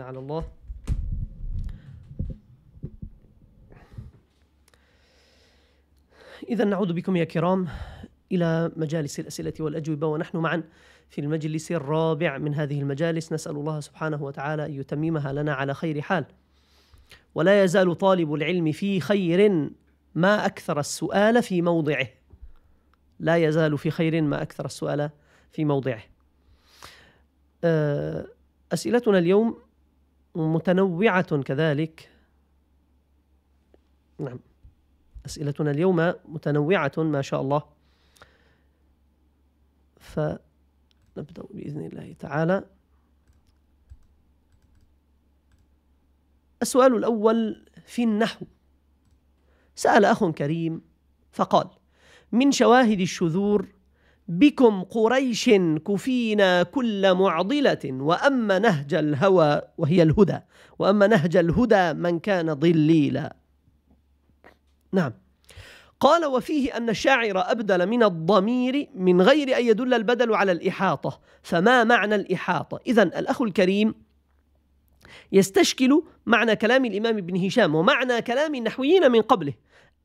على الله إذا نعود بكم يا كرام إلى مجالس الأسئلة والأجوبة ونحن معا في المجلس الرابع من هذه المجالس نسأل الله سبحانه وتعالى أن يتممها لنا على خير حال ولا يزال طالب العلم في خير ما أكثر السؤال في موضعه لا يزال في خير ما أكثر السؤال في موضعه أه، أسئلتنا اليوم متنوعة كذلك نعم أسئلتنا اليوم متنوعة ما شاء الله فنبدأ بإذن الله تعالى السؤال الأول في النحو سأل أخ كريم فقال من شواهد الشذور بكم قريش كفينا كل معضلة وأما نهج الهوى وهي الهدى وأما نهج الهدى من كان ضليلا نعم قال وفيه أن الشاعر أبدل من الضمير من غير أن يدل البدل على الإحاطة فما معنى الإحاطة؟ إذا الأخ الكريم يستشكل معنى كلام الإمام ابن هشام ومعنى كلام النحويين من قبله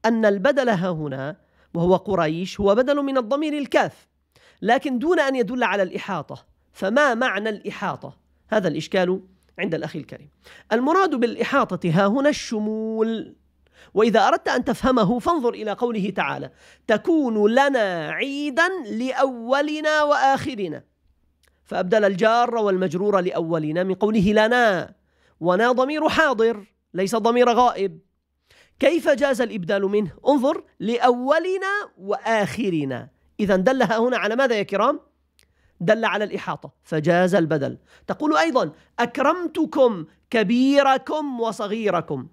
أن البدل ها هنا وهو قريش هو بدل من الضمير الكاف لكن دون أن يدل على الإحاطة فما معنى الإحاطة؟ هذا الإشكال عند الأخ الكريم المراد بالإحاطة ها هنا الشمول وإذا أردت أن تفهمه فانظر إلى قوله تعالى تكون لنا عيدا لأولنا وآخرنا فأبدل الجار والمجرور لأولنا من قوله لنا ونا ضمير حاضر ليس ضمير غائب كيف جاز الإبدال منه؟ انظر لأولنا وآخرنا إذا دل هنا على ماذا يا كرام؟ دل على الإحاطة فجاز البدل تقول أيضا أكرمتكم كبيركم وصغيركم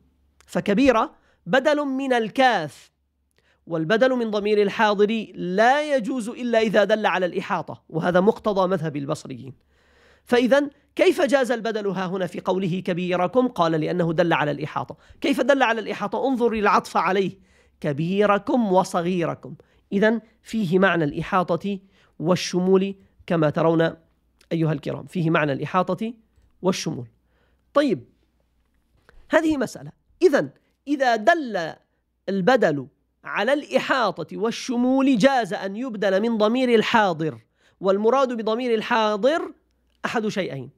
فكبيرة بدل من الكاف والبدل من ضمير الحاضر لا يجوز إلا إذا دل على الإحاطة وهذا مقتضى مذهب البصريين فإذا كيف جاز البدل ها هنا في قوله كبيركم قال لأنه دل على الإحاطة كيف دل على الإحاطة انظر العطف عليه كبيركم وصغيركم إذا فيه معنى الإحاطة والشمول كما ترون أيها الكرام فيه معنى الإحاطة والشمول طيب هذه مسألة إذا إذا دل البدل على الإحاطة والشمول جاز أن يبدل من ضمير الحاضر والمراد بضمير الحاضر أحد شيئين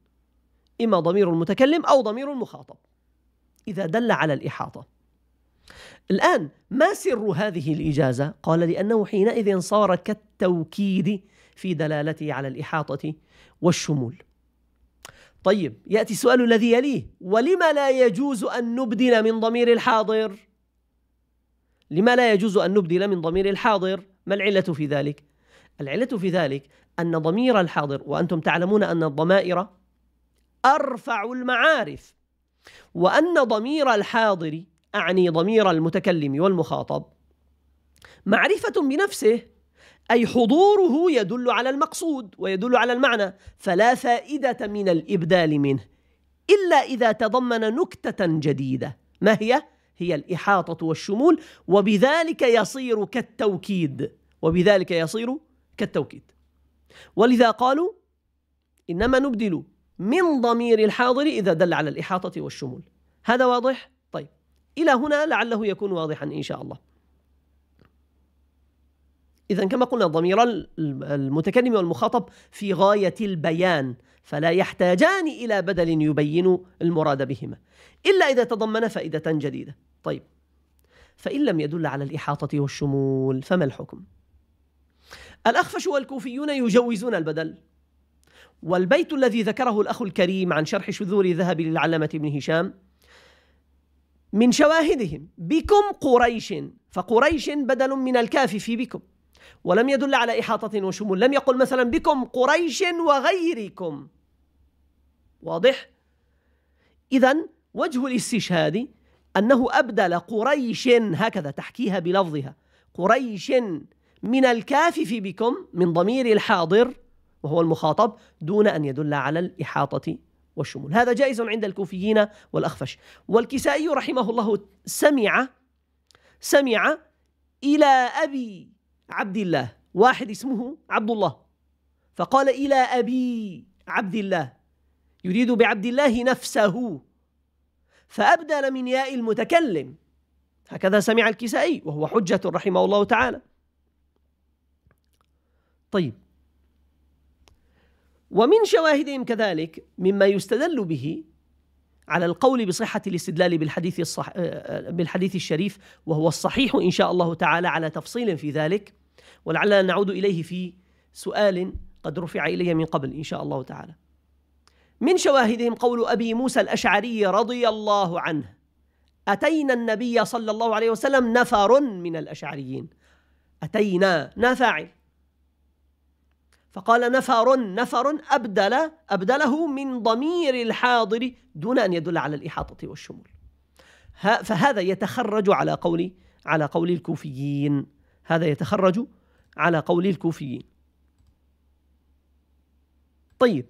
إما ضمير المتكلم أو ضمير المخاطب إذا دل على الإحاطة الآن ما سر هذه الإجازة؟ قال لأنه حينئذ صار كالتوكيد في دلالته على الإحاطة والشمول. طيب يأتي السؤال الذي يليه: ولما لا يجوز أن نبدل من ضمير الحاضر؟ لما لا يجوز أن نبدل من ضمير الحاضر؟ ما العلة في ذلك؟ العلة في ذلك أن ضمير الحاضر وأنتم تعلمون أن الضمائر أرفع المعارف وأن ضمير الحاضر اعني ضمير المتكلم والمخاطب معرفه بنفسه اي حضوره يدل على المقصود ويدل على المعنى فلا فائده من الابدال منه الا اذا تضمن نكته جديده ما هي هي الاحاطه والشمول وبذلك يصير كالتوكيد وبذلك يصير كالتوكيد ولذا قالوا انما نبدل من ضمير الحاضر اذا دل على الاحاطه والشمول هذا واضح إلى هنا لعله يكون واضحا إن شاء الله إذا كما قلنا ضمير المتكلم والمخاطب في غاية البيان فلا يحتاجان إلى بدل يبين المراد بهما إلا إذا تضمن فائدة جديدة طيب فإن لم يدل على الإحاطة والشمول فما الحكم؟ الأخفش والكوفيون يجوزون البدل والبيت الذي ذكره الأخ الكريم عن شرح شذور ذهب للعلامة ابن هشام من شواهدهم بكم قريش فقريش بدل من الكاف في بكم ولم يدل على إحاطة وشمول لم يقل مثلا بكم قريش وغيركم واضح؟ إذا وجه الاستشهاد أنه أبدل قريش هكذا تحكيها بلفظها قريش من الكاف في بكم من ضمير الحاضر وهو المخاطب دون أن يدل على الإحاطة والشمول هذا جائز عند الكوفيين والأخفش والكسائي رحمه الله سمع سمع إلى أبي عبد الله واحد اسمه عبد الله فقال إلى أبي عبد الله يريد بعبد الله نفسه فأبدل من ياء المتكلم هكذا سمع الكسائي وهو حجة رحمه الله تعالى طيب ومن شواهدهم كذلك مما يستدل به على القول بصحة الاستدلال بالحديث الصح... آه، آه، بالحديث الشريف وهو الصحيح إن شاء الله تعالى على تفصيل في ذلك ولعلنا نعود إليه في سؤال قد رفع إلي من قبل إن شاء الله تعالى من شواهدهم قول أبي موسى الأشعري رضي الله عنه أتينا النبي صلى الله عليه وسلم نفر من الأشعريين أتينا نافعل فقال نفر نفر أبدل أبدله من ضمير الحاضر دون أن يدل على الإحاطة والشمول فهذا يتخرج على قول على قول الكوفيين هذا يتخرج على قول الكوفيين طيب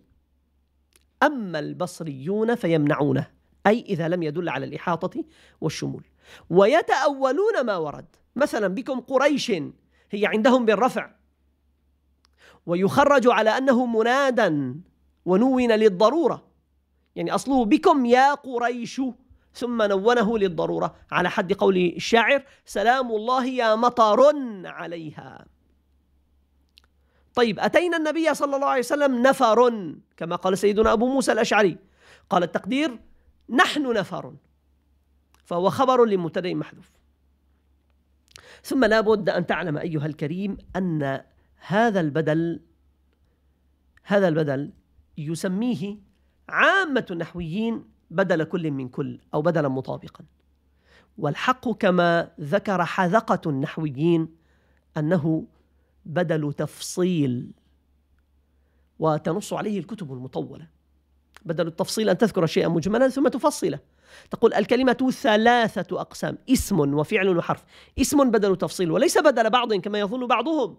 أما البصريون فيمنعونه أي إذا لم يدل على الإحاطة والشمول ويتأولون ما ورد مثلا بكم قريش هي عندهم بالرفع ويخرج على أنه منادا ونون للضرورة يعني أصله بكم يا قريش ثم نونه للضرورة على حد قول الشاعر سلام الله يا مطر عليها طيب أتينا النبي صلى الله عليه وسلم نفر كما قال سيدنا أبو موسى الأشعري قال التقدير نحن نفر فهو خبر لمبتدأ محذوف ثم لا بد أن تعلم أيها الكريم أن هذا البدل هذا البدل يسميه عامة النحويين بدل كل من كل أو بدلا مطابقا والحق كما ذكر حذقة النحويين أنه بدل تفصيل وتنص عليه الكتب المطولة بدل التفصيل أن تذكر شيئا مجملا ثم تفصله تقول الكلمة ثلاثة أقسام اسم وفعل وحرف اسم بدل تفصيل وليس بدل بعض كما يظن بعضهم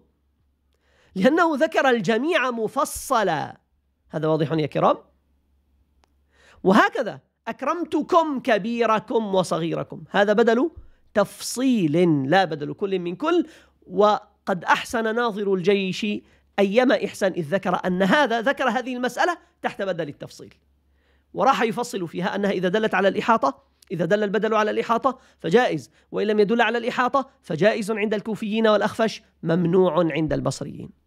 لأنه ذكر الجميع مفصلا هذا واضح يا كرام وهكذا أكرمتكم كبيركم وصغيركم هذا بدل تفصيل لا بدل كل من كل وقد أحسن ناظر الجيش أيما إحسان إذ ذكر أن هذا ذكر هذه المسألة تحت بدل التفصيل وراح يفصل فيها أنها إذا دلت على الإحاطة إذا دل البدل على الإحاطة فجائز وإن لم يدل على الإحاطة فجائز عند الكوفيين والأخفش ممنوع عند البصريين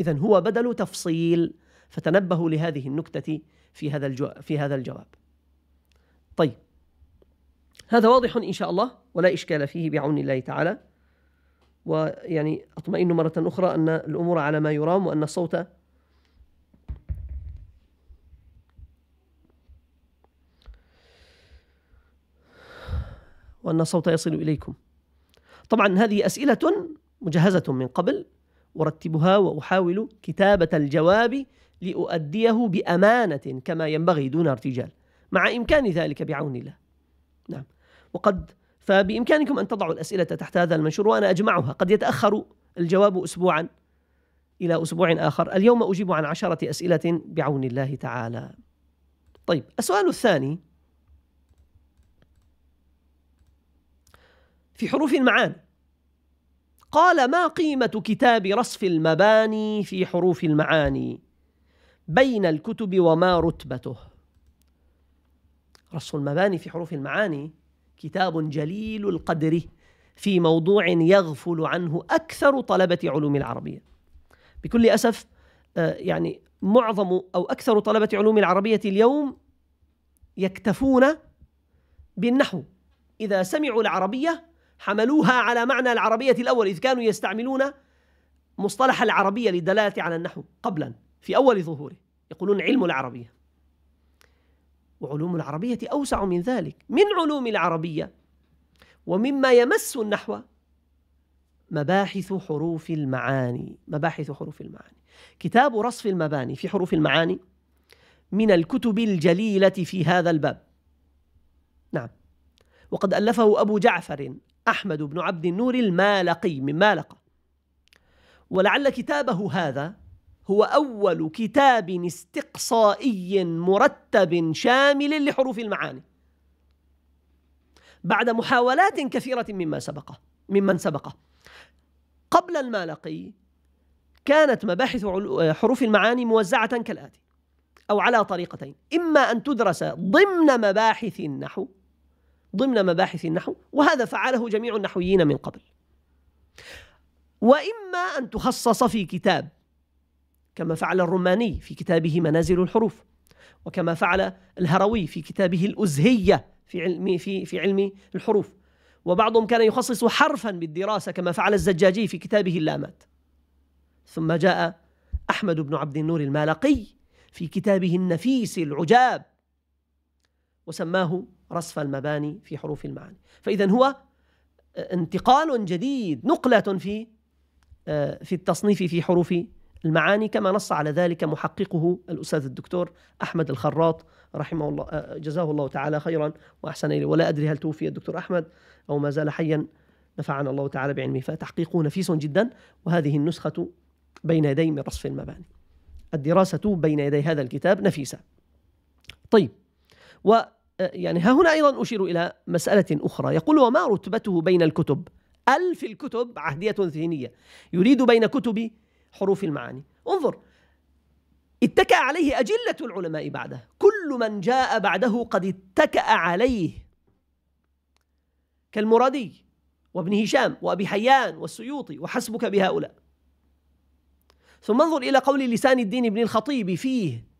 إذا هو بدل تفصيل فتنبهوا لهذه النكتة في هذا في هذا الجواب. طيب هذا واضح إن شاء الله ولا إشكال فيه بعون الله تعالى ويعني أطمئن مرة أخرى أن الأمور على ما يرام وأن الصوت وأن الصوت يصل إليكم طبعا هذه أسئلة مجهزة من قبل أرتبها وأحاول كتابة الجواب لأؤديه بأمانة كما ينبغي دون ارتجال مع إمكان ذلك بعون الله نعم وقد فبإمكانكم أن تضعوا الأسئلة تحت هذا المنشور وأنا أجمعها قد يتأخر الجواب أسبوعا إلى أسبوع آخر اليوم أجيب عن عشرة أسئلة بعون الله تعالى طيب السؤال الثاني في حروف المعاني قال ما قيمة كتاب رصف المباني في حروف المعاني بين الكتب وما رتبته رصف المباني في حروف المعاني كتاب جليل القدر في موضوع يغفل عنه أكثر طلبة علوم العربية بكل أسف آه، يعني معظم أو أكثر طلبة علوم العربية اليوم يكتفون بالنحو إذا سمعوا العربية حملوها على معنى العربية الأول إذ كانوا يستعملون مصطلح العربية للدلالة على النحو قبلا في أول ظهوره يقولون علم العربية وعلوم العربية أوسع من ذلك من علوم العربية ومما يمس النحو مباحث حروف المعاني مباحث حروف المعاني كتاب رصف المباني في حروف المعاني من الكتب الجليلة في هذا الباب نعم وقد ألفه أبو جعفر أحمد بن عبد النور المالقي من مالقة ولعل كتابه هذا هو أول كتاب استقصائي مرتب شامل لحروف المعاني بعد محاولات كثيرة مما سبقه ممن سبقه قبل المالقي كانت مباحث حروف المعاني موزعة كالآتي أو على طريقتين إما أن تدرس ضمن مباحث النحو ضمن مباحث النحو وهذا فعله جميع النحويين من قبل واما ان تخصص في كتاب كما فعل الرماني في كتابه منازل الحروف وكما فعل الهروي في كتابه الازهيه في علم في في علم الحروف وبعضهم كان يخصص حرفا بالدراسه كما فعل الزجاجي في كتابه اللامات ثم جاء احمد بن عبد النور المالقي في كتابه النفيس العجاب وسماه رصف المباني في حروف المعاني فإذا هو آه، انتقال جديد نقلة في آه، في التصنيف في حروف المعاني كما نص على ذلك محققه الأستاذ الدكتور أحمد الخراط رحمه الله آه، جزاه الله تعالى خيرا وأحسن إليه ولا أدري هل توفي الدكتور أحمد أو ما زال حيا نفعنا الله تعالى بعلمه فتحقيقه نفيس جدا وهذه النسخة بين يدي من رصف المباني الدراسة بين يدي هذا الكتاب نفيسة طيب و أه، يعني ها هنا أيضا أشير إلى مسألة أخرى يقول وما رتبته بين الكتب ألف الكتب عهدية ذهنية يريد بين كتب حروف المعاني انظر اتكأ عليه أجلة العلماء بعده كل من جاء بعده قد اتكأ عليه كالمرادي وابن هشام وأبي حيان والسيوطي وحسبك بهؤلاء ثم انظر إلى قول لسان الدين ابن الخطيب فيه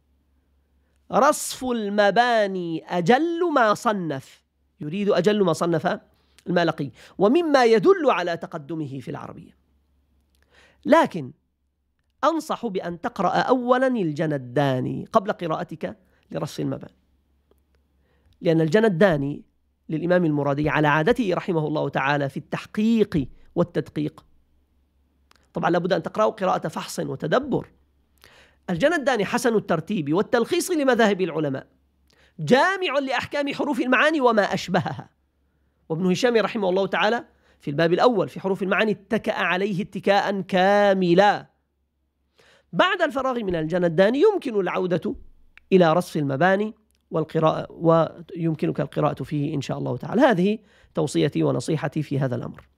رصف المباني أجل ما صنف يريد أجل ما صنف المالقي ومما يدل على تقدمه في العربية لكن أنصح بأن تقرأ أولا الجنداني قبل قراءتك لرصف المباني لأن الجنداني للإمام المرادي على عادته رحمه الله تعالى في التحقيق والتدقيق طبعا لابد أن تقرأ قراءة فحص وتدبر الجنة الداني حسن الترتيب والتلخيص لمذاهب العلماء جامع لأحكام حروف المعاني وما أشبهها وابن هشام رحمه الله تعالى في الباب الأول في حروف المعاني اتكأ عليه اتكاء كاملا بعد الفراغ من الجنة الداني يمكن العودة إلى رصف المباني والقراءة ويمكنك القراءة فيه إن شاء الله تعالى هذه توصيتي ونصيحتي في هذا الأمر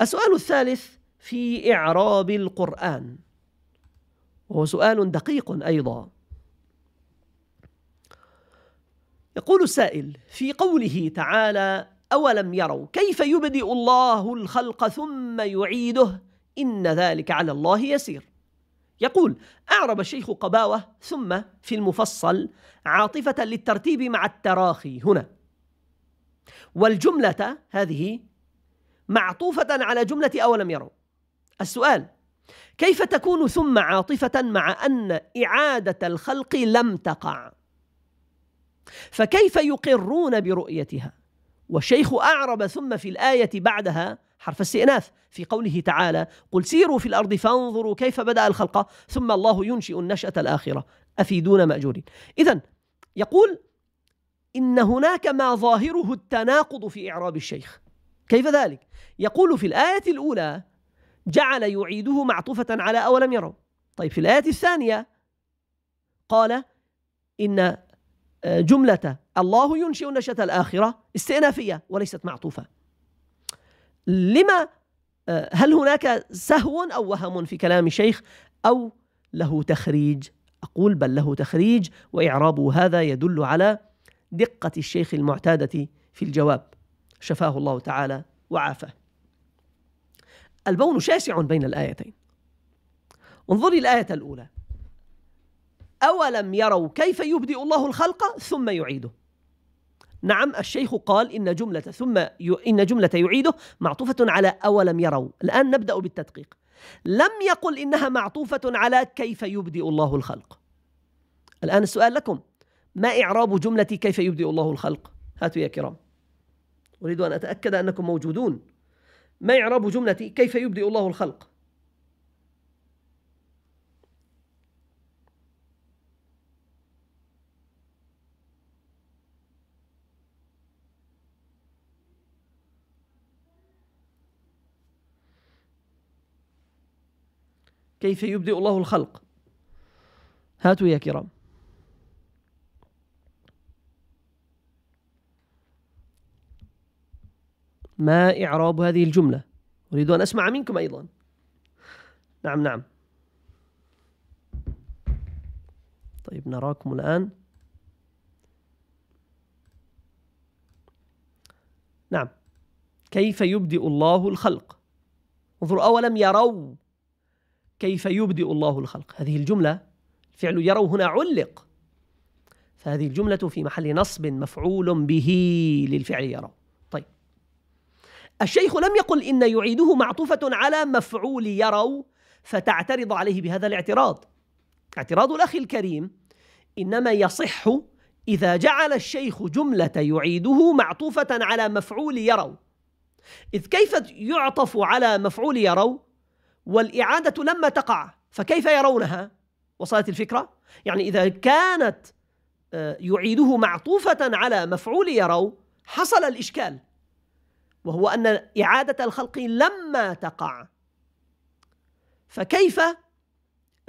السؤال الثالث في إعراب القرآن وهو سؤال دقيق أيضا يقول السائل في قوله تعالى أولم يروا كيف يبدئ الله الخلق ثم يعيده إن ذلك على الله يسير يقول أعرب الشيخ قباوة ثم في المفصل عاطفة للترتيب مع التراخي هنا والجملة هذه معطوفة على جملة أولم يروا السؤال كيف تكون ثم عاطفة مع أن إعادة الخلق لم تقع فكيف يقرون برؤيتها والشيخ أعرب ثم في الآية بعدها حرف استئناف في قوله تعالى قل سيروا في الأرض فانظروا كيف بدأ الخلق ثم الله ينشئ النشأة الآخرة أفيدون مأجورين إذا يقول إن هناك ما ظاهره التناقض في إعراب الشيخ كيف ذلك؟ يقول في الآية الأولى جعل يعيده معطوفة على أولم يروا طيب في الآية الثانية قال إن آه، جملة الله ينشئ النشأة الآخرة استئنافية وليست معطوفة لما آه، هل هناك سهو أو وهم في كلام الشيخ أو له تخريج أقول بل له تخريج وإعرابه هذا يدل على دقة الشيخ المعتادة في الجواب شفاه الله تعالى وعافاه البون شاسع بين الآيتين انظري الآية الأولى أولم يروا كيف يبدئ الله الخلق ثم يعيده نعم الشيخ قال إن جملة ثم ي... إن جملة يعيده معطوفة على أولم يروا الآن نبدأ بالتدقيق لم يقل إنها معطوفة على كيف يبدئ الله الخلق الآن السؤال لكم ما إعراب جملة كيف يبدئ الله الخلق هاتوا يا كرام أريد أن أتأكد أنكم موجودون ما إعراب جملة كيف يبدئ الله الخلق كيف يبدئ الله الخلق هاتوا يا كرام ما إعراب هذه الجملة أريد أن أسمع منكم أيضا نعم نعم طيب نراكم الآن نعم كيف يبدئ الله الخلق انظروا أولم يروا كيف يبدئ الله الخلق هذه الجملة فعل يروا هنا علق فهذه الجملة في محل نصب مفعول به للفعل يروا الشيخ لم يقل إن يعيده معطوفة على مفعول يروا فتعترض عليه بهذا الاعتراض اعتراض الأخ الكريم إنما يصح إذا جعل الشيخ جملة يعيده معطوفة على مفعول يروا إذ كيف يعطف على مفعول يروا والإعادة لما تقع فكيف يرونها وصلت الفكرة؟ يعني إذا كانت آه، يعيده معطوفة على مفعول يروا حصل الإشكال وهو أن إعادة الخلق لما تقع فكيف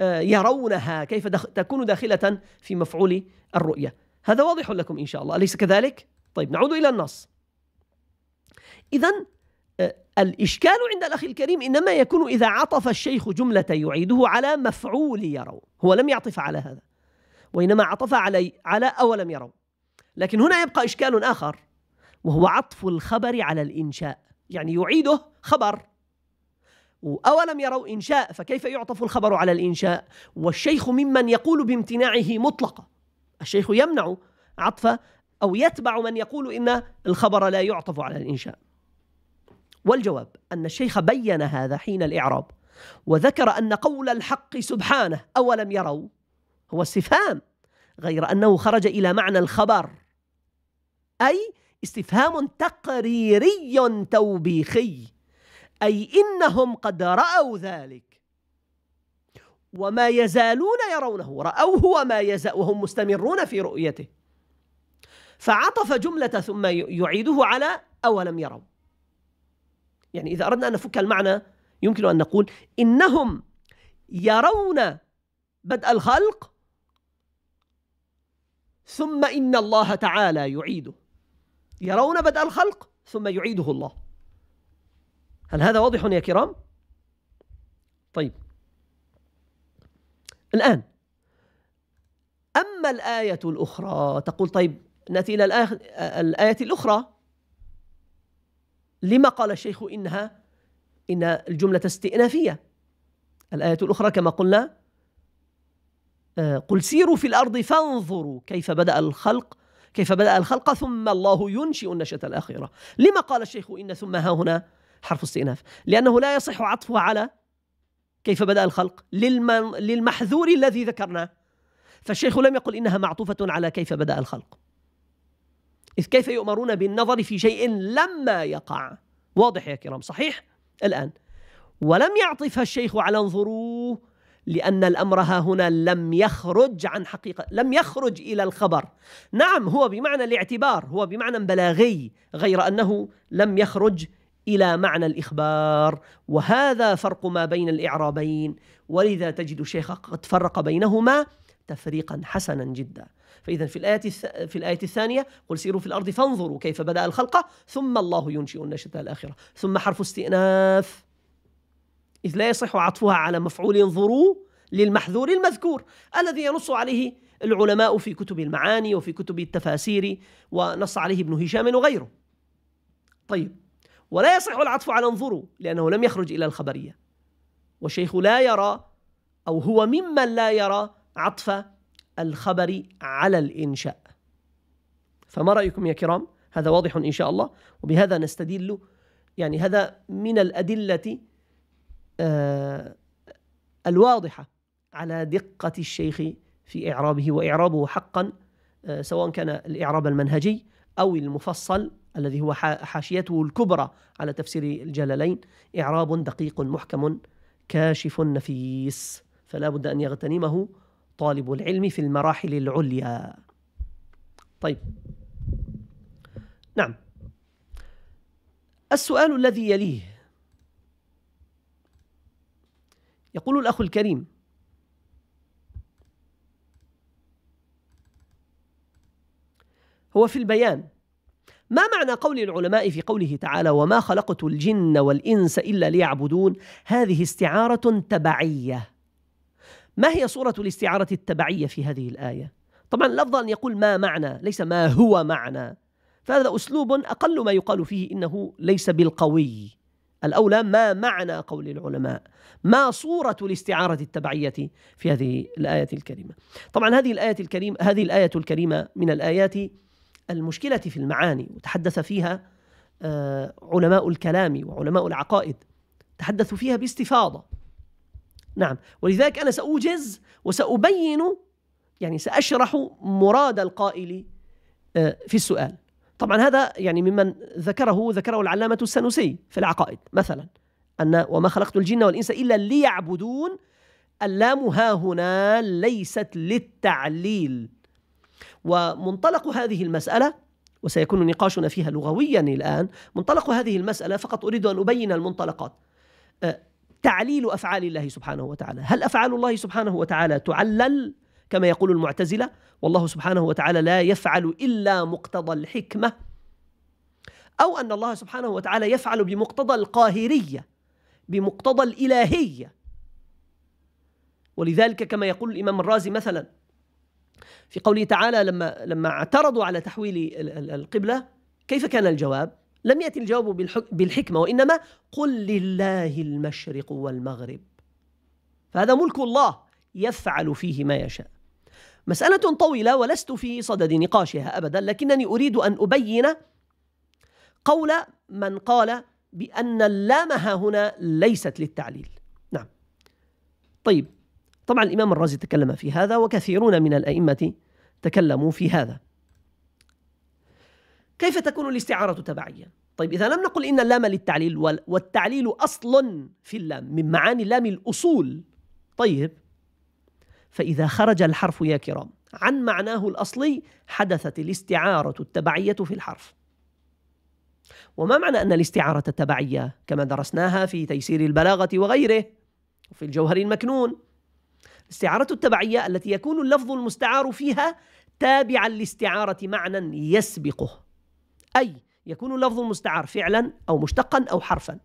آه، يرونها كيف تكون داخلة في مفعول الرؤية هذا واضح لكم إن شاء الله أليس كذلك؟ طيب نعود إلى النص إذا آه، الإشكال عند الأخ الكريم إنما يكون إذا عطف الشيخ جملة يعيده على مفعول يرون هو لم يعطف على هذا وإنما عطف علي على أولم يرون لكن هنا يبقى إشكال آخر وهو عطف الخبر على الإنشاء يعني يعيده خبر أولم يروا إنشاء فكيف يعطف الخبر على الإنشاء والشيخ ممن يقول بامتناعه مطلقا الشيخ يمنع عطف أو يتبع من يقول إن الخبر لا يعطف على الإنشاء والجواب أن الشيخ بين هذا حين الإعراب وذكر أن قول الحق سبحانه أولم يروا هو استفهام غير أنه خرج إلى معنى الخبر أي استفهام تقريري توبيخي أي إنهم قد رأوا ذلك وما يزالون يرونه رأوه وما يزال وهم مستمرون في رؤيته فعطف جملة ثم يعيده على أولم يروا يعني إذا أردنا أن نفك المعنى يمكن أن نقول إنهم يرون بدء الخلق ثم إن الله تعالى يعيده يرون بدء الخلق ثم يعيده الله هل هذا واضح يا كرام طيب الآن أما الآية الأخرى تقول طيب نأتي إلى الآية الأخرى لما قال الشيخ إنها إن الجملة استئنافية الآية الأخرى كما قلنا آه، قل سيروا في الأرض فانظروا كيف بدأ الخلق كيف بدأ الخلق ثم الله ينشئ النشأة الآخرة لما قال الشيخ إن ثم ها هنا حرف استئناف لأنه لا يصح عطفه على كيف بدأ الخلق للمحذور الذي ذكرناه فالشيخ لم يقل إنها معطوفة على كيف بدأ الخلق إذ كيف يؤمرون بالنظر في شيء لما يقع واضح يا كرام صحيح الآن ولم يعطفها الشيخ على انظروه لأن الأمر ها هنا لم يخرج عن حقيقة لم يخرج إلى الخبر نعم هو بمعنى الاعتبار هو بمعنى بلاغي غير أنه لم يخرج إلى معنى الإخبار وهذا فرق ما بين الإعرابين ولذا تجد شيخ قد فرق بينهما تفريقا حسنا جدا فإذا في الآية في الآية الثانية قل سيروا في الأرض فانظروا كيف بدأ الخلق ثم الله ينشئ النشأة الآخرة ثم حرف استئناف إذ لا يصح عطفها على مفعول ينظروا للمحذور المذكور الذي ينص عليه العلماء في كتب المعاني وفي كتب التفاسير ونص عليه ابن هشام وغيره طيب ولا يصح العطف على انظروا لأنه لم يخرج إلى الخبرية والشيخ لا يرى أو هو ممن لا يرى عطف الخبر على الإنشاء فما رأيكم يا كرام هذا واضح إن شاء الله وبهذا نستدل يعني هذا من الأدلة آه، الواضحة على دقة الشيخ في إعرابه وإعرابه حقا آه، سواء كان الإعراب المنهجي أو المفصل الذي هو حاشيته الكبرى على تفسير الجلالين إعراب دقيق محكم كاشف نفيس فلا بد أن يغتنمه طالب العلم في المراحل العليا طيب نعم السؤال الذي يليه يقول الأخ الكريم هو في البيان ما معنى قول العلماء في قوله تعالى وما خلقت الجن والإنس إلا ليعبدون هذه استعارة تبعية ما هي صورة الاستعارة التبعية في هذه الآية؟ طبعا لفظا أن يقول ما معنى ليس ما هو معنى فهذا أسلوب أقل ما يقال فيه إنه ليس بالقوي الأولى ما معنى قول العلماء ما صورة الاستعارة التبعية في هذه الآية الكريمة طبعا هذه الآية الكريمة هذه الآية الكريمة من الآيات المشكلة في المعاني وتحدث فيها آه، علماء الكلام وعلماء العقائد تحدثوا فيها باستفاضة نعم ولذلك أنا سأوجز وسأبين يعني سأشرح مراد القائل آه، في السؤال طبعا هذا يعني ممن ذكره ذكره العلامة السنوسي في العقائد مثلا أن وما خلقت الجن والإنس إلا ليعبدون اللام ها هنا ليست للتعليل ومنطلق هذه المسألة وسيكون نقاشنا فيها لغويا الآن منطلق هذه المسألة فقط أريد أن أبين المنطلقات أه، تعليل أفعال الله سبحانه وتعالى هل أفعال الله سبحانه وتعالى تعلل كما يقول المعتزلة والله سبحانه وتعالى لا يفعل إلا مقتضى الحكمة أو أن الله سبحانه وتعالى يفعل بمقتضى القاهرية بمقتضى الإلهية ولذلك كما يقول الإمام الرازي مثلا في قوله تعالى لما لما اعترضوا على تحويل القبلة كيف كان الجواب؟ لم يأتي الجواب بالحكمة وإنما قل لله المشرق والمغرب فهذا ملك الله يفعل فيه ما يشاء مسألة طويلة ولست في صدد نقاشها أبدا لكنني أريد أن أبين قول من قال بأن اللام ها هنا ليست للتعليل نعم طيب طبعا الإمام الرازي تكلم في هذا وكثيرون من الأئمة تكلموا في هذا كيف تكون الاستعارة تبعية؟ طيب إذا لم نقل إن اللام للتعليل والتعليل أصل في اللام من معاني اللام الأصول طيب فإذا خرج الحرف يا كرام عن معناه الأصلي حدثت الاستعارة التبعية في الحرف وما معنى أن الاستعارة التبعية كما درسناها في تيسير البلاغة وغيره وفي الجوهر المكنون الاستعارة التبعية التي يكون اللفظ المستعار فيها تابعا لاستعارة معنى يسبقه أي يكون اللفظ المستعار فعلا أو مشتقا أو حرفا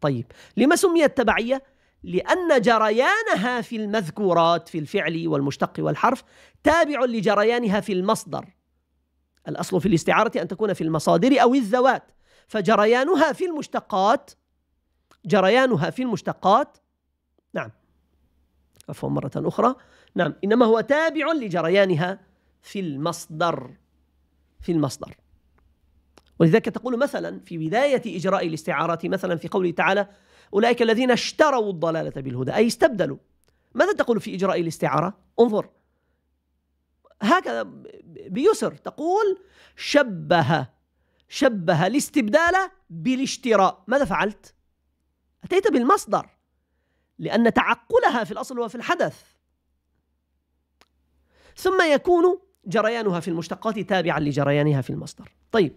طيب لما سميت تبعية؟ لأن جريانها في المذكورات في الفعل والمشتق والحرف تابع لجريانها في المصدر الأصل في الاستعارة أن تكون في المصادر أو الذوات فجريانها في المشتقات جريانها في المشتقات نعم عفوا مرة أخرى نعم إنما هو تابع لجريانها في المصدر في المصدر ولذلك تقول مثلا في بداية إجراء الاستعارة مثلا في قوله تعالى أولئك الذين اشتروا الضلالة بالهدى أي استبدلوا ماذا تقول في إجراء الاستعارة؟ انظر هكذا بيسر تقول شبه شبه الاستبدال بالاشتراء ماذا فعلت؟ أتيت بالمصدر لأن تعقلها في الأصل هو في الحدث ثم يكون جريانها في المشتقات تابعا لجريانها في المصدر طيب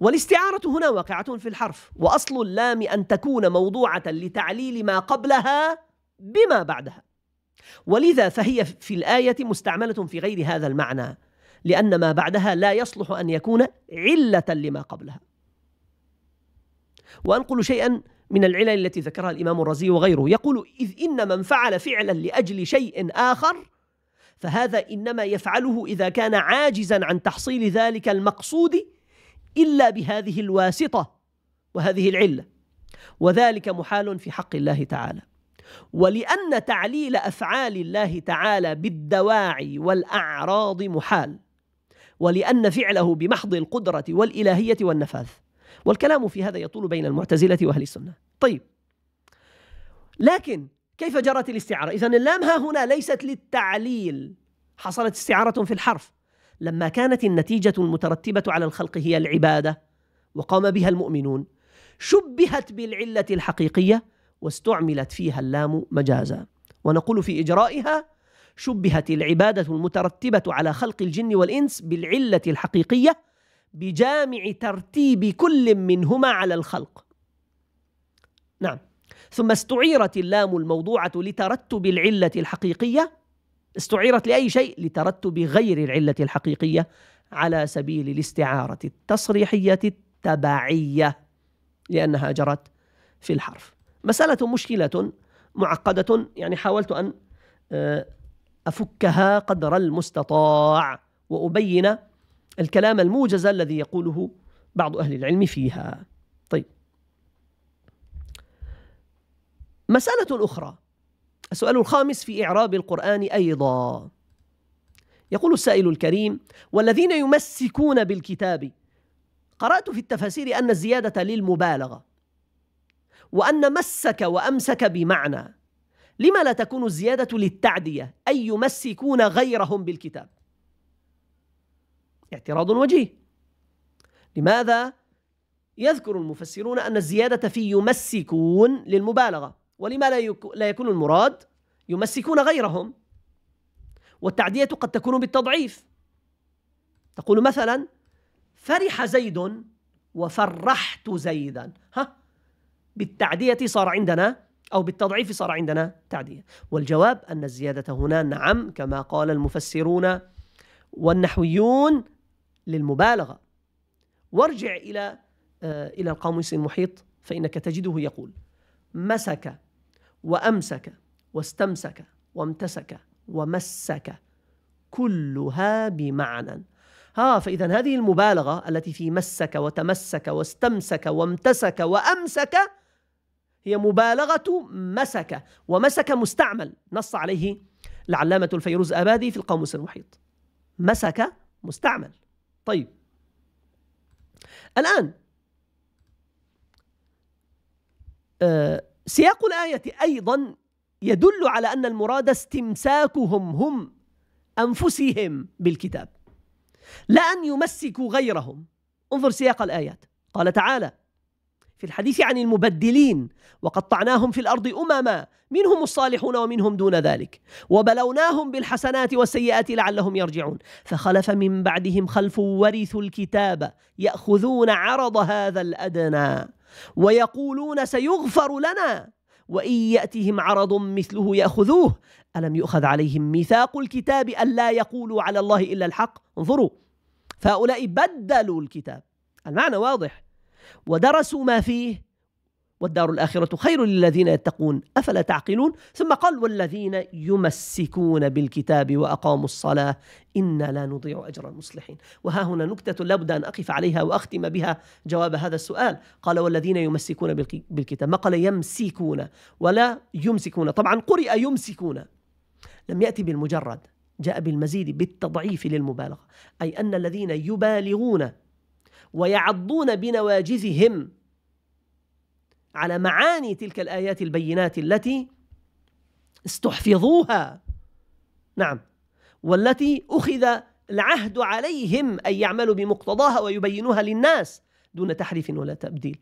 والاستعارة هنا واقعة في الحرف وأصل اللام أن تكون موضوعة لتعليل ما قبلها بما بعدها ولذا فهي في الآية مستعملة في غير هذا المعنى لأن ما بعدها لا يصلح أن يكون علة لما قبلها وأنقل شيئا من العلل التي ذكرها الإمام الرازي وغيره يقول إذ إن من فعل فعلا لأجل شيء آخر فهذا إنما يفعله إذا كان عاجزا عن تحصيل ذلك المقصود الا بهذه الواسطه وهذه العله وذلك محال في حق الله تعالى ولان تعليل افعال الله تعالى بالدواعي والاعراض محال ولان فعله بمحض القدره والالهيه والنفاذ والكلام في هذا يطول بين المعتزله واهل السنه طيب لكن كيف جرت الاستعاره اذا اللام ها هنا ليست للتعليل حصلت استعاره في الحرف لما كانت النتيجه المترتبه على الخلق هي العباده وقام بها المؤمنون شبهت بالعله الحقيقيه واستعملت فيها اللام مجازا ونقول في اجرائها شبهت العباده المترتبه على خلق الجن والانس بالعله الحقيقيه بجامع ترتيب كل منهما على الخلق نعم ثم استعيرت اللام الموضوعه لترتب العله الحقيقيه استعيرت لأي شيء لترتب غير العلة الحقيقية على سبيل الاستعارة التصريحية التبعية لأنها جرت في الحرف مسألة مشكلة معقدة يعني حاولت أن آه، أفكها قدر المستطاع وأبين الكلام الموجز الذي يقوله بعض أهل العلم فيها طيب مسألة أخرى السؤال الخامس في إعراب القرآن أيضا يقول السائل الكريم والذين يمسكون بالكتاب قرأت في التفاسير أن الزيادة للمبالغة وأن مسك وأمسك بمعنى لما لا تكون الزيادة للتعدية أي يمسكون غيرهم بالكتاب اعتراض وجيه لماذا يذكر المفسرون أن الزيادة في يمسكون للمبالغة ولما لا, لا يكون المراد يمسكون غيرهم والتعدية قد تكون بالتضعيف تقول مثلا فرح زيد وفرحت زيدا ها بالتعدية صار عندنا أو بالتضعيف صار عندنا تعدية والجواب أن الزيادة هنا نعم كما قال المفسرون والنحويون للمبالغة وارجع إلى آه، إلى القاموس المحيط فإنك تجده يقول مسك وأمسك واستمسك وامتسك ومسك كلها بمعنى ها فإذا هذه المبالغة التي في مسك وتمسك واستمسك وامتسك وأمسك هي مبالغة مسك ومسك مستعمل نص عليه العلامة الفيروز أبادي في القاموس المحيط مسك مستعمل طيب الآن آه سياق الآية أيضا يدل على أن المراد استمساكهم هم أنفسهم بالكتاب لا أن يمسكوا غيرهم انظر سياق الآيات قال تعالى في الحديث عن المبدلين وقطعناهم في الأرض أمما منهم الصالحون ومنهم دون ذلك وبلوناهم بالحسنات والسيئات لعلهم يرجعون فخلف من بعدهم خلف ورثوا الكتاب يأخذون عرض هذا الأدنى ويقولون سيغفر لنا وإن يأتهم عرض مثله يأخذوه ألم يؤخذ عليهم ميثاق الكتاب ألا يقولوا على الله إلا الحق انظروا فهؤلاء بدلوا الكتاب المعنى واضح ودرسوا ما فيه والدار الآخرة خير للذين يتقون أفلا تعقلون ثم قال والذين يمسكون بالكتاب وأقاموا الصلاة إنا لا نضيع أجر المصلحين وها هنا نكتة لابد أن أقف عليها وأختم بها جواب هذا السؤال قال والذين يمسكون بالكتاب ما قال يمسكون ولا يمسكون طبعا قرئ يمسكون لم يأتي بالمجرد جاء بالمزيد بالتضعيف للمبالغة أي أن الذين يبالغون ويعضون بنواجذهم على معاني تلك الايات البينات التي استحفظوها نعم والتي اخذ العهد عليهم ان يعملوا بمقتضاها ويبينوها للناس دون تحريف ولا تبديل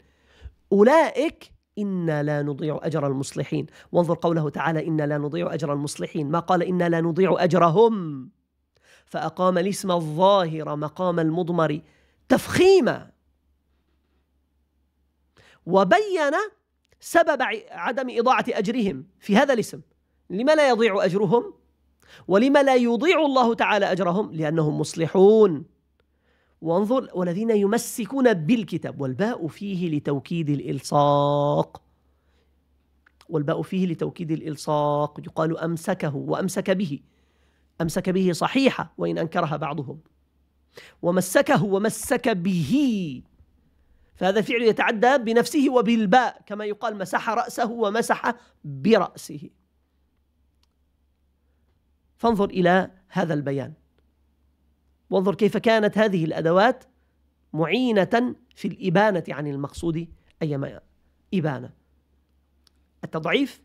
اولئك إنا لا نضيع أجر المصلحين وانظر قوله تعالى إنا لا نضيع أجر المصلحين ما قال إنا لا نضيع أجرهم فأقام الاسم الظاهر مقام المضمر تفخيما وبين سبب عدم إضاعة أجرهم في هذا الاسم لما لا يضيع أجرهم ولما لا يضيع الله تعالى أجرهم لأنهم مصلحون وانظر والذين يمسكون بالكتاب والباء فيه لتوكيد الإلصاق والباء فيه لتوكيد الإلصاق يقال أمسكه وأمسك به أمسك به صحيحة وإن أنكرها بعضهم ومسكه ومسك به فهذا الفعل يتعدى بنفسه وبالباء كما يقال مسح رأسه ومسح برأسه فانظر إلى هذا البيان وانظر كيف كانت هذه الأدوات معينة في الإبانة عن المقصود أيما إبانة التضعيف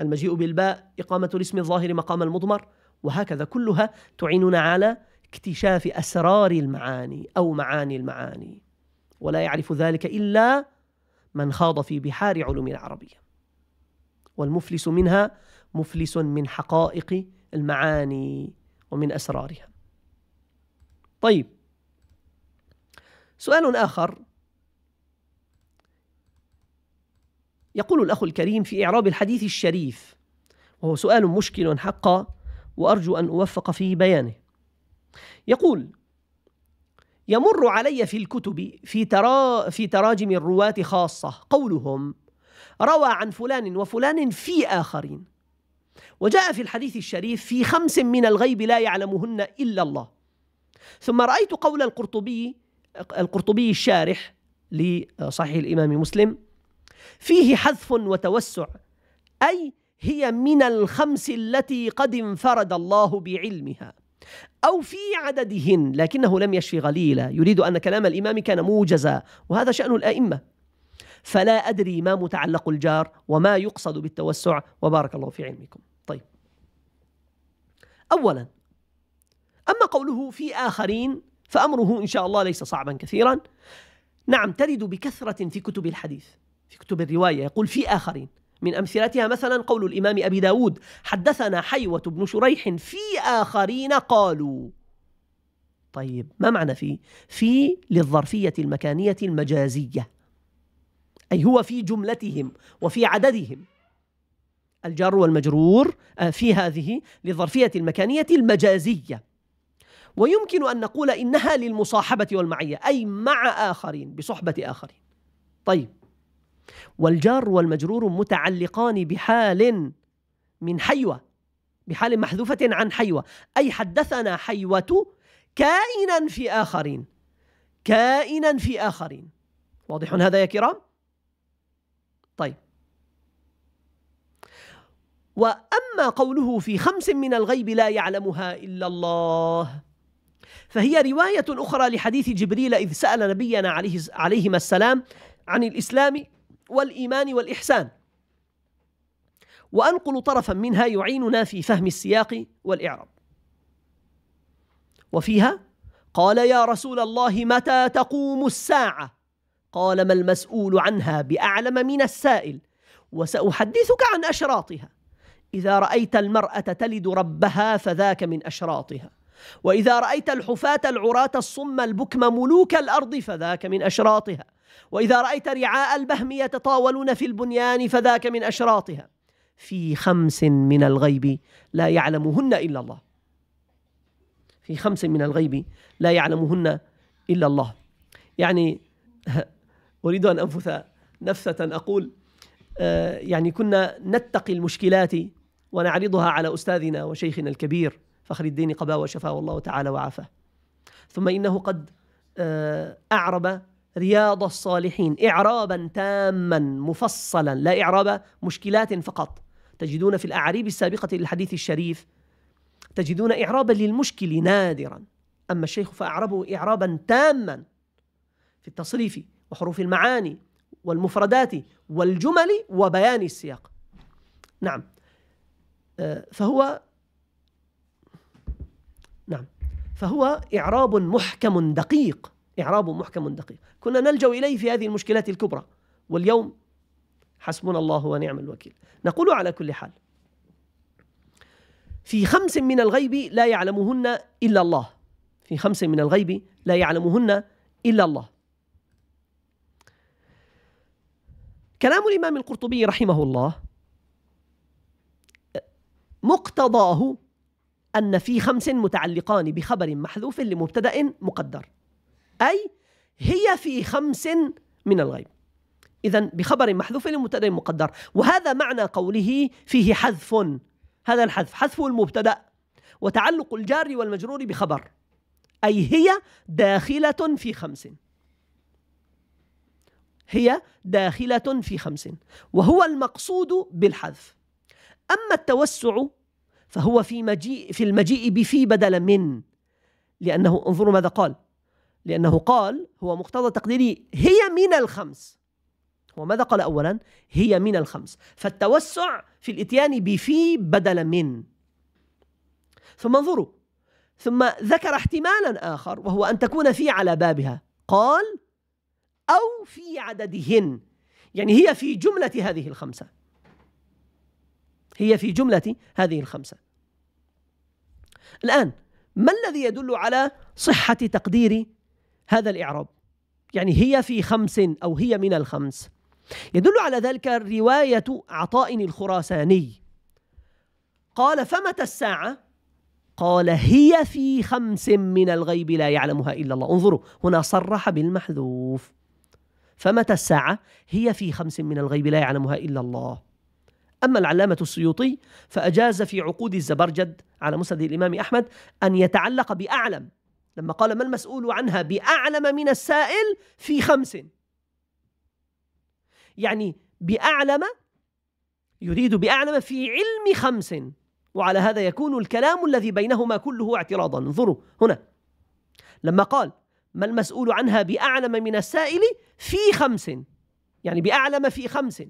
المجيء بالباء إقامة الاسم الظاهر مقام المضمر وهكذا كلها تعيننا على اكتشاف أسرار المعاني أو معاني المعاني ولا يعرف ذلك إلا من خاض في بحار علوم العربية والمفلس منها مفلس من حقائق المعاني ومن أسرارها طيب سؤال آخر يقول الأخ الكريم في إعراب الحديث الشريف وهو سؤال مشكل حقا وأرجو أن أوفق في بيانه يقول يمر علي في الكتب في, ترا في تراجم الرواة خاصة قولهم روى عن فلان وفلان في آخرين وجاء في الحديث الشريف في خمس من الغيب لا يعلمهن إلا الله ثم رأيت قول القرطبي القرطبي الشارح لصحيح الإمام مسلم فيه حذف وتوسع أي هي من الخمس التي قد انفرد الله بعلمها أو في عددهن لكنه لم يشفي غليلا يريد أن كلام الإمام كان موجزا وهذا شأن الأئمة فلا أدري ما متعلق الجار وما يقصد بالتوسع وبارك الله في علمكم طيب أولا أما قوله في آخرين فأمره إن شاء الله ليس صعبا كثيرا نعم ترد بكثرة في كتب الحديث في كتب الرواية يقول في آخرين من أمثلتها مثلا قول الإمام أبي داود حدثنا حيوة بن شريح في آخرين قالوا طيب ما معنى في؟ في للظرفية المكانية المجازية أي هو في جملتهم وفي عددهم الجار والمجرور آه، في هذه للظرفية المكانية المجازية ويمكن أن نقول إنها للمصاحبة والمعية أي مع آخرين بصحبة آخرين طيب والجار والمجرور متعلقان بحال من حيوة بحال محذوفة عن حيوة أي حدثنا حيوة كائنا في آخرين كائنا في آخرين واضح هذا يا كرام؟ طيب وأما قوله في خمس من الغيب لا يعلمها إلا الله فهي رواية أخرى لحديث جبريل إذ سأل نبينا عليه عليهما السلام عن الإسلام والإيمان والإحسان وأنقل طرفا منها يعيننا في فهم السياق والإعراب وفيها قال يا رسول الله متى تقوم الساعة قال ما المسؤول عنها بأعلم من السائل وسأحدثك عن أشراطها إذا رأيت المرأة تلد ربها فذاك من أشراطها وإذا رأيت الحفاة العراة الصم البكم ملوك الأرض فذاك من أشراطها وإذا رأيت رعاء البهم يتطاولون في البنيان فذاك من أشراطها في خمس من الغيب لا يعلمهن إلا الله في خمس من الغيب لا يعلمهن إلا الله يعني أريد أن أنفث نفثة أقول آه، يعني كنا نتقي المشكلات ونعرضها على أستاذنا وشيخنا الكبير فخر الدين قبا وشفاه الله تعالى وعافاه ثم إنه قد آه، أعرب رياض الصالحين إعرابا تاما مفصلا لا إعراب مشكلات فقط تجدون في الأعاريب السابقة للحديث الشريف تجدون إعرابا للمشكل نادرا أما الشيخ فأعربه إعرابا تاما في التصريف وحروف المعاني والمفردات والجمل وبيان السياق نعم آه، فهو نعم فهو إعراب محكم دقيق إعراب محكم دقيق كنا نلجا اليه في هذه المشكلات الكبرى واليوم حسبنا الله ونعم الوكيل نقول على كل حال في خمس من الغيب لا يعلمهن الا الله في خمس من الغيب لا يعلمهن الا الله كلام الامام القرطبي رحمه الله مقتضاه ان في خمس متعلقان بخبر محذوف لمبتدا مقدر اي هي في خمس من الغيب إذا بخبر محذوف لمبتدأ مقدر وهذا معنى قوله فيه حذف هذا الحذف حذف المبتدأ وتعلق الجار والمجرور بخبر أي هي داخلة في خمس هي داخلة في خمس وهو المقصود بالحذف أما التوسع فهو في, مجيء في المجيء بفي بدل من لأنه انظروا ماذا قال لأنه قال هو مقتضى تقديري هي من الخمس هو ماذا قال أولا هي من الخمس فالتوسع في الإتيان بفي بدلا من ثم انظروا ثم ذكر احتمالا آخر وهو أن تكون في على بابها قال أو في عددهن يعني هي في جملة هذه الخمسة هي في جملة هذه الخمسة الآن ما الذي يدل على صحة تقدير هذا الإعراب يعني هي في خمس أو هي من الخمس يدل على ذلك رواية عطاء الخراساني قال فمتى الساعة؟ قال هي في خمس من الغيب لا يعلمها إلا الله انظروا هنا صرح بالمحذوف فمتى الساعة؟ هي في خمس من الغيب لا يعلمها إلا الله أما العلامة السيوطي فأجاز في عقود الزبرجد على مسند الإمام أحمد أن يتعلق بأعلم لما قال ما المسؤول عنها بأعلم من السائل في خمس يعني بأعلم يريد بأعلم في علم خمس وعلى هذا يكون الكلام الذي بينهما كله اعتراضا انظروا هنا لما قال ما المسؤول عنها بأعلم من السائل في خمس يعني بأعلم في خمس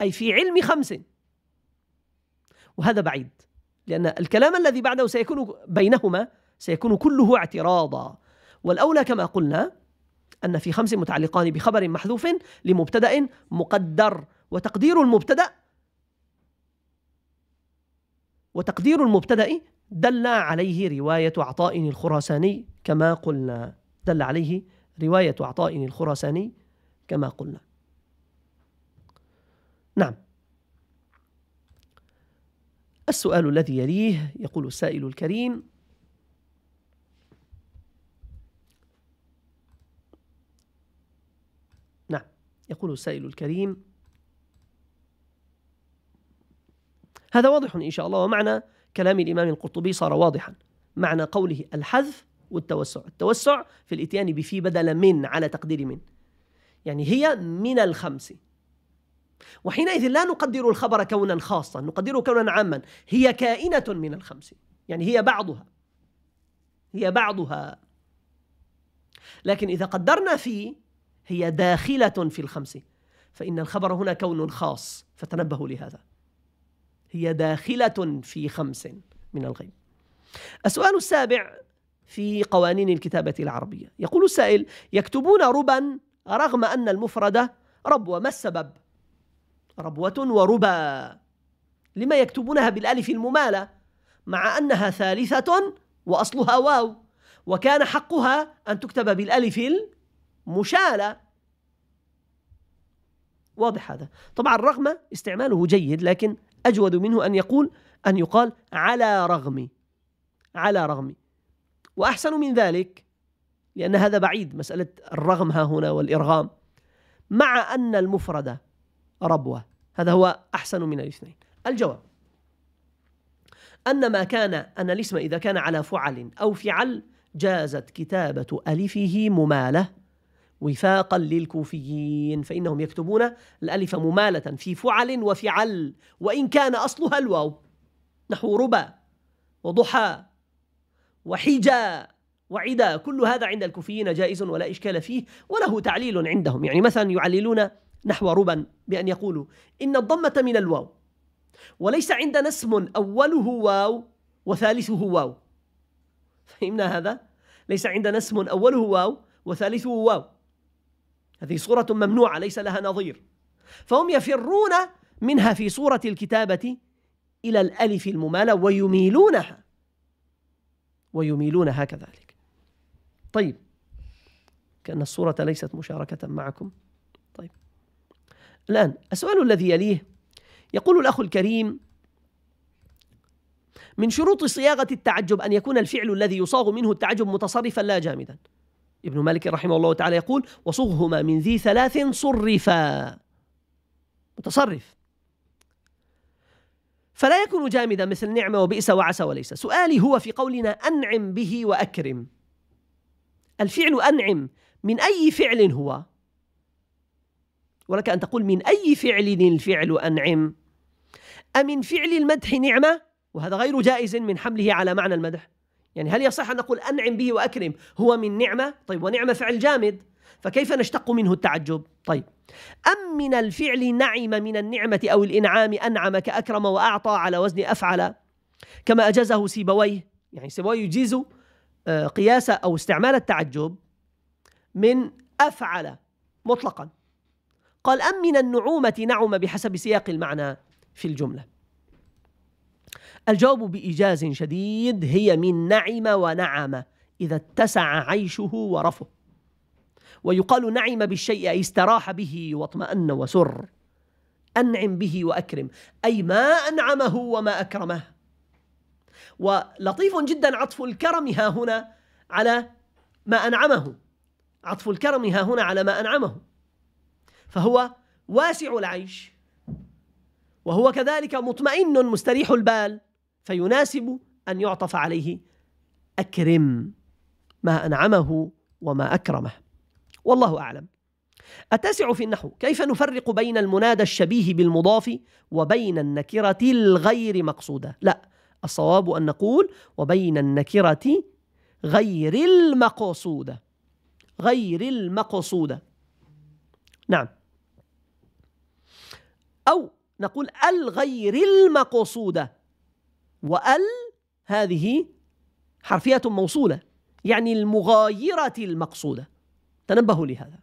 أي في علم خمس وهذا بعيد لأن الكلام الذي بعده سيكون بينهما سيكون كله اعتراضا والأولى كما قلنا أن في خمس متعلقان بخبر محذوف لمبتدأ مقدر وتقدير المبتدأ وتقدير المبتدأ دل عليه رواية عطاء الخراساني كما قلنا دل عليه رواية عطاء الخراساني كما قلنا نعم السؤال الذي يليه يقول السائل الكريم يقول السائل الكريم هذا واضح إن شاء الله ومعنى كلام الإمام القرطبي صار واضحا معنى قوله الحذف والتوسع التوسع في الاتيان بفي بدل من على تقدير من يعني هي من الخمس وحينئذ لا نقدر الخبر كونا خاصا نقدره كونا عاما هي كائنة من الخمس يعني هي بعضها هي بعضها لكن إذا قدرنا في هي داخلة في الخمس فإن الخبر هنا كون خاص فتنبهوا لهذا هي داخلة في خمس من الغيب السؤال السابع في قوانين الكتابة العربية يقول السائل يكتبون ربا رغم أن المفردة ربوة ما السبب ربوة وربا لما يكتبونها بالالف الممالة مع أنها ثالثة وأصلها واو وكان حقها أن تكتب بالالف مشالة واضح هذا طبعا الرغم استعماله جيد لكن أجود منه أن يقول أن يقال على رغم على رغم وأحسن من ذلك لأن هذا بعيد مسألة الرغم ها هنا والإرغام مع أن المفرد ربوة هذا هو أحسن من الاثنين الجواب أن ما كان أن الاسم إذا كان على فعل أو فعل جازت كتابة ألفه ممالة وفاقا للكوفيين فإنهم يكتبون الألف ممالة في فعل وفعل وإن كان أصلها الواو نحو ربا وضحى وحجى وعدا كل هذا عند الكوفيين جائز ولا إشكال فيه وله تعليل عندهم يعني مثلا يعللون نحو ربا بأن يقولوا إن الضمة من الواو وليس عندنا اسم أوله واو وثالثه واو فهمنا هذا؟ ليس عندنا اسم أوله واو وثالثه واو هذه صورة ممنوعة ليس لها نظير فهم يفرون منها في صورة الكتابة إلى الألف الممالة ويميلونها ويميلونها كذلك طيب كأن الصورة ليست مشاركة معكم طيب الآن السؤال الذي يليه يقول الأخ الكريم من شروط صياغة التعجب أن يكون الفعل الذي يصاغ منه التعجب متصرفا لا جامدا ابن مالك رحمه الله تعالى يقول وصغهما من ذي ثلاث صرفا متصرف فلا يكون جامدا مثل نعمة وبئس وعسى وليس سؤالي هو في قولنا أنعم به وأكرم الفعل أنعم من أي فعل هو ولك أن تقول من أي فعل الفعل أنعم أمن فعل المدح نعمة وهذا غير جائز من حمله على معنى المدح يعني هل يصح أن نقول أنعم به وأكرم هو من نعمة طيب ونعمة فعل جامد فكيف نشتق منه التعجب طيب أم من الفعل نعم من النعمة أو الإنعام أنعم كأكرم وأعطى على وزن أفعل كما أجازه سيبويه يعني سيبويه يجيز آه، قياس أو استعمال التعجب من أفعل مطلقا قال أم من النعومة نعم بحسب سياق المعنى في الجملة الجواب بإيجاز شديد هي من نعم ونعم إذا اتسع عيشه ورفه ويقال نعم بالشيء أي استراح به واطمأن وسر أنعم به وأكرم أي ما أنعمه وما أكرمه ولطيف جدا عطف الكرم ها هنا على ما أنعمه عطف الكرم ها هنا على ما أنعمه فهو واسع العيش وهو كذلك مطمئن مستريح البال فيناسب أن يعطف عليه أكرم ما أنعمه وما أكرمه والله أعلم التاسع في النحو كيف نفرق بين المنادى الشبيه بالمضاف وبين النكرة الغير مقصودة لا الصواب أن نقول وبين النكرة غير المقصودة غير المقصودة نعم أو نقول الغير المقصودة وال هذه حرفية موصولة يعني المغايرة المقصودة تنبهوا لهذا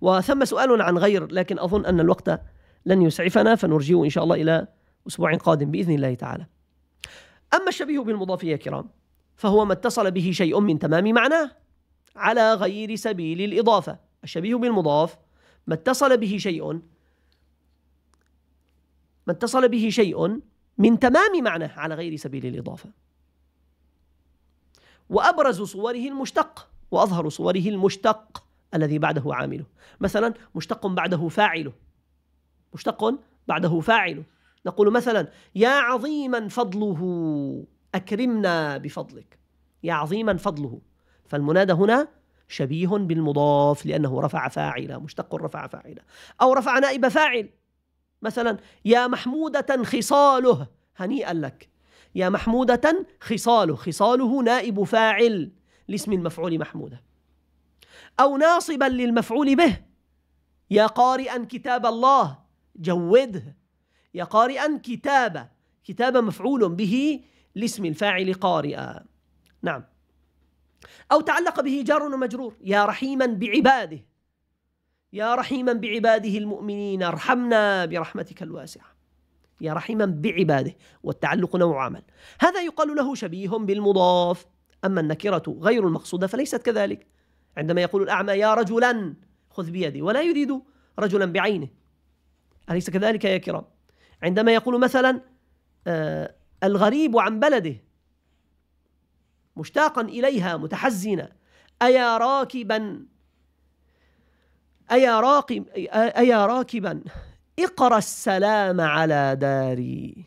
وثم سؤال عن غير لكن أظن أن الوقت لن يسعفنا فنرجيه إن شاء الله إلى أسبوع قادم بإذن الله تعالى أما الشبيه بالمضاف يا كرام فهو ما اتصل به شيء من تمام معناه على غير سبيل الإضافة الشبيه بالمضاف ما اتصل به شيء ما اتصل به شيء من تمام معناه على غير سبيل الإضافة وأبرز صوره المشتق وأظهر صوره المشتق الذي بعده عامله مثلا مشتق بعده فاعله مشتق بعده فاعله نقول مثلا يا عظيما فضله أكرمنا بفضلك يا عظيما فضله فالمنادى هنا شبيه بالمضاف لأنه رفع فاعلا مشتق رفع فاعلا أو رفع نائب فاعل مثلا يا محمودة خصاله هنيئا لك يا محمودة خصاله خصاله نائب فاعل لاسم المفعول محمودة أو ناصبا للمفعول به يا قارئا كتاب الله جوده يا قارئا كتاب كتاب مفعول به لاسم الفاعل قارئا نعم أو تعلق به جار ومجرور يا رحيما بعباده يا رحيما بعباده المؤمنين ارحمنا برحمتك الواسعة يا رحيما بعباده والتعلق نوع عمل هذا يقال له شبيه بالمضاف أما النكرة غير المقصودة فليست كذلك عندما يقول الأعمى يا رجلا خذ بيدي ولا يريد رجلا بعينه أليس كذلك يا كرام عندما يقول مثلا آه الغريب عن بلده مشتاقا إليها متحزنا أيا راكبا أيا, راقب أيا راكبا اقرأ السلام على داري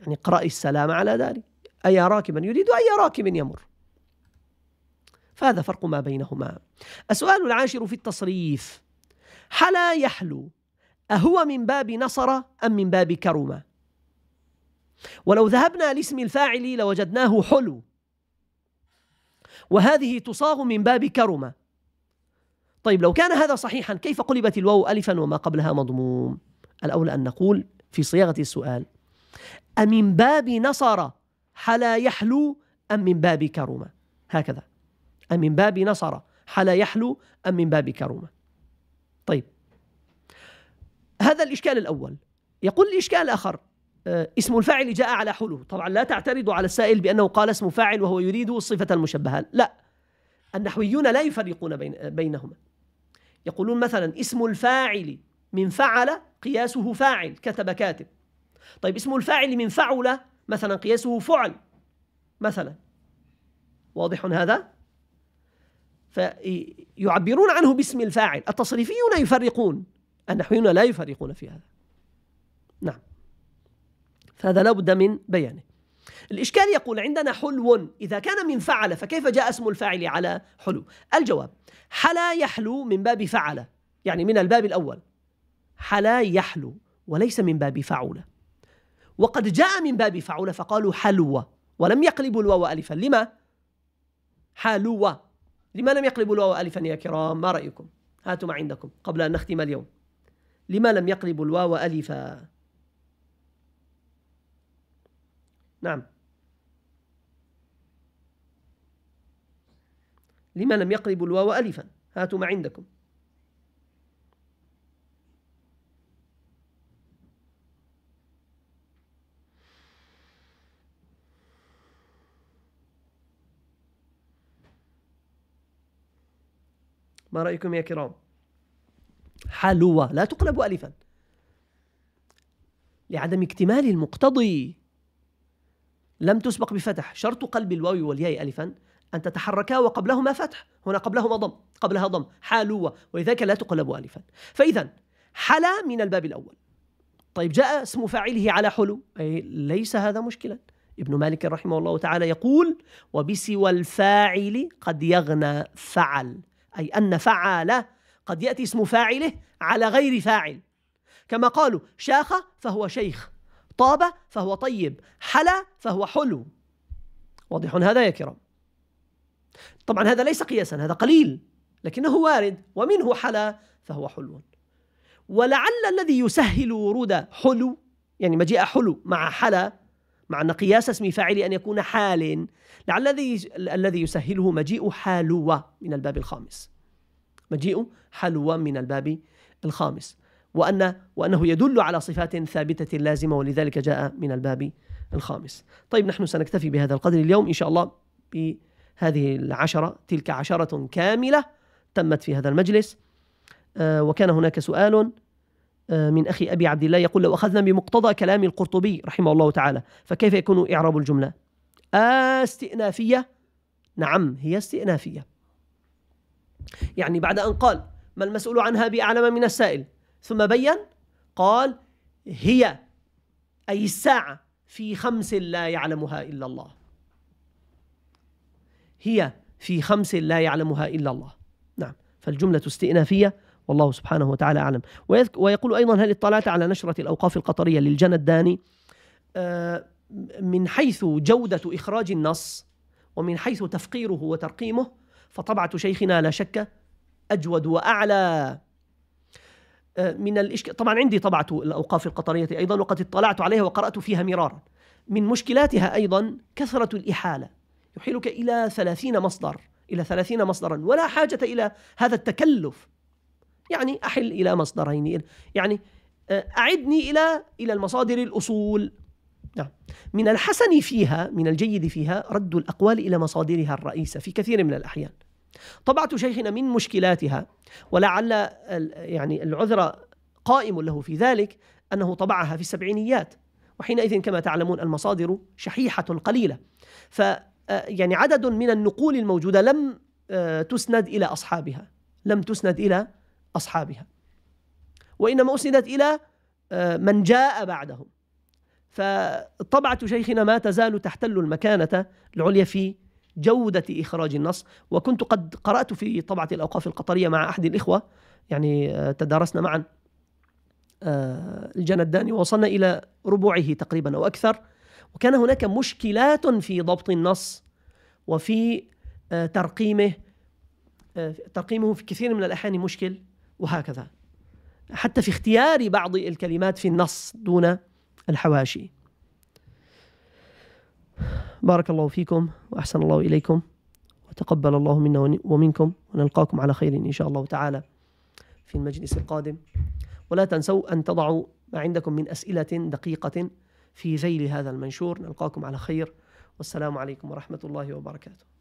يعني اقرأ السلام على داري أيا راكبا يريد أي راكب يمر فهذا فرق ما بينهما السؤال العاشر في التصريف حلا يحلو أهو من باب نصر أم من باب كرمة ولو ذهبنا لاسم الفاعل لوجدناه حلو وهذه تصاغ من باب كرمة طيب لو كان هذا صحيحا كيف قلبت الواو ألفا وما قبلها مضموم الأولى أن نقول في صياغة السؤال أمن باب نصر حلا يحلو أم من باب كرمة هكذا أمن باب نصر حلا يحلو أم من باب كرمة طيب هذا الإشكال الأول يقول الإشكال الآخر آه، اسم الفاعل جاء على حلو طبعا لا تعترض على السائل بأنه قال اسم فاعل وهو يريد الصفة المشبهة لا النحويون لا يفرقون بين بينهما يقولون مثلا اسم الفاعل من فعل قياسه فاعل كتب كاتب طيب اسم الفاعل من فعل مثلا قياسه فعل مثلا واضح هذا؟ فيعبرون عنه باسم الفاعل التصريفيون يفرقون النحويون لا يفرقون في هذا نعم فهذا لا بد من بيانه الإشكال يقول عندنا حلو إذا كان من فعل فكيف جاء اسم الفاعل على حلو الجواب حلا يحلو من باب فعل يعني من الباب الأول حلا يحلو وليس من باب فعل وقد جاء من باب فعل فقالوا حلو ولم يقلبوا الواو ألفا لما؟ حلو لما لم يقلبوا الواو ألفا يا كرام ما رأيكم؟ هاتوا ما عندكم قبل أن نختم اليوم لما لم يقلبوا الواو ألفا نعم لما لم يقرب الواو ألفا هاتوا ما عندكم ما رأيكم يا كرام حلوة لا تقلب ألفا لعدم اكتمال المقتضي لم تسبق بفتح شرط قلب الواو والياء ألفا أن تتحركا وقبلهما فتح هنا قبلهما ضم قبلها ضم حالوة ولذلك لا تقلب ألفا فإذا حلا من الباب الأول طيب جاء اسم فاعله على حلو أي ليس هذا مشكلا ابن مالك رحمه الله تعالى يقول وبسوى الفاعل قد يغنى فعل أي أن فعل قد يأتي اسم فاعله على غير فاعل كما قالوا شاخ فهو شيخ طاب فهو طيب حلا فهو حلو واضح هذا يا كرام طبعا هذا ليس قياسا هذا قليل لكنه وارد ومنه حلا فهو حلو ولعل الذي يسهل ورود حلو يعني مجيء حلو مع حلا مع أن قياس اسم فاعل أن يكون حال لعل الذي الذي يسهله مجيء حلوة من الباب الخامس مجيء حلوة من الباب الخامس وأن وأنه يدل على صفات ثابتة لازمة ولذلك جاء من الباب الخامس طيب نحن سنكتفي بهذا القدر اليوم إن شاء الله بهذه العشرة تلك عشرة كاملة تمت في هذا المجلس آه، وكان هناك سؤال آه، من أخي أبي عبد الله يقول لو أخذنا بمقتضى كلام القرطبي رحمه الله تعالى فكيف يكون إعراب الجملة استئنافية نعم هي استئنافية يعني بعد أن قال ما المسؤول عنها بأعلم من السائل ثم بين قال هي أي الساعة في خمس لا يعلمها إلا الله هي في خمس لا يعلمها إلا الله نعم فالجملة استئنافية والله سبحانه وتعالى أعلم ويقول أيضا هل اطلعت على نشرة الأوقاف القطرية للجنة الداني آه، من حيث جودة إخراج النص ومن حيث تفقيره وترقيمه فطبعة شيخنا لا شك أجود وأعلى من الإشك... طبعا عندي طبعة الأوقاف القطرية أيضا وقد اطلعت عليها وقرأت فيها مرارا من مشكلاتها أيضا كثرة الإحالة يحيلك إلى ثلاثين مصدر إلى ثلاثين مصدرا ولا حاجة إلى هذا التكلف يعني أحل إلى مصدرين يعني آه، أعدني إلى إلى المصادر الأصول نعم من الحسن فيها من الجيد فيها رد الأقوال إلى مصادرها الرئيسة في كثير من الأحيان طبعة شيخنا من مشكلاتها ولعل يعني العذر قائم له في ذلك أنه طبعها في السبعينيات وحينئذ كما تعلمون المصادر شحيحة قليلة ف آه، يعني عدد من النقول الموجودة لم آه، تسند إلى أصحابها لم تسند إلى أصحابها وإنما أسندت إلى آه، من جاء بعدهم فطبعة شيخنا ما تزال تحتل المكانة العليا في جودة إخراج النص وكنت قد قرأت في طبعة الأوقاف القطرية مع أحد الإخوة يعني آه، تدارسنا معا آه، الجنداني ووصلنا إلى ربعه تقريبا أو أكثر وكان هناك مشكلات في ضبط النص وفي آه، ترقيمه ترقيمه في كثير من الأحيان مشكل وهكذا حتى في اختيار بعض الكلمات في النص دون الحواشي بارك الله فيكم وأحسن الله إليكم وتقبل الله منا ومنكم ونلقاكم على خير إن شاء الله تعالى في المجلس القادم ولا تنسوا أن تضعوا ما عندكم من أسئلة دقيقة في ذيل هذا المنشور نلقاكم على خير والسلام عليكم ورحمة الله وبركاته